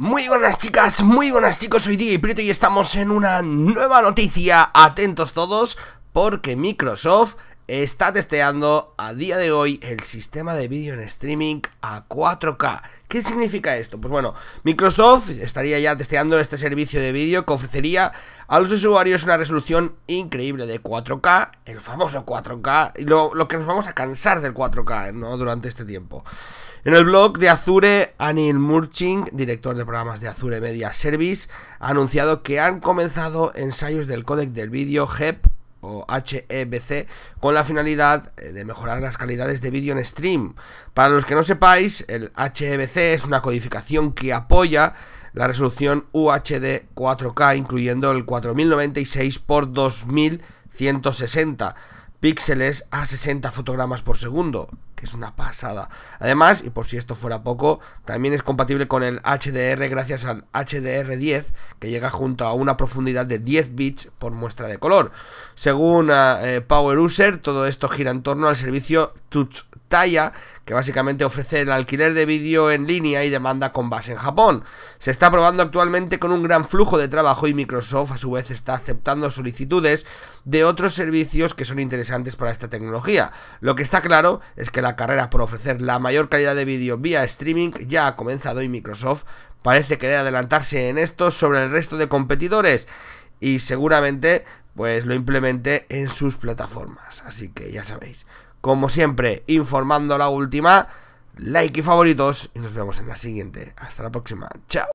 Muy buenas chicas, muy buenas chicos, soy DJ Prieto y estamos en una nueva noticia, atentos todos, porque Microsoft está testeando a día de hoy el sistema de vídeo en streaming a 4K. ¿Qué significa esto? Pues bueno, Microsoft estaría ya testeando este servicio de vídeo que ofrecería a los usuarios una resolución increíble de 4K, el famoso 4K, y lo, que nos vamos a cansar del 4K ¿no? durante este tiempo. En el blog de Azure, Anil Murching, director de programas de Azure Media Service, ha anunciado que han comenzado ensayos del códec del vídeo HEP o HEVC con la finalidad eh, de mejorar las calidades de vídeo en stream. Para los que no sepáis, el HEVC es una codificación que apoya la resolución UHD 4K incluyendo el 4096 x 2160 píxeles a 60 fotogramas por segundo, es una pasada. Además, y por si esto fuera poco, también es compatible con el HDR gracias al HDR10, que llega junto a una profundidad de 10 bits por muestra de color. Según eh, eh, Power User, todo esto gira en torno al servicio Touch, que básicamente ofrece el alquiler de vídeo en línea y demanda con base en Japón. Se está probando actualmente con un gran flujo de trabajo y Microsoft a su vez está aceptando solicitudes de otros servicios que son interesantes para esta tecnología. Lo que está claro es que la carrera por ofrecer la mayor calidad de vídeo vía streaming ya ha comenzado y Microsoft parece querer adelantarse en esto sobre el resto de competidores y seguramente pues lo implemente en sus plataformas. Así que ya sabéis, como siempre, informando la última, like y favoritos, y nos vemos en la siguiente. Hasta la próxima, chao.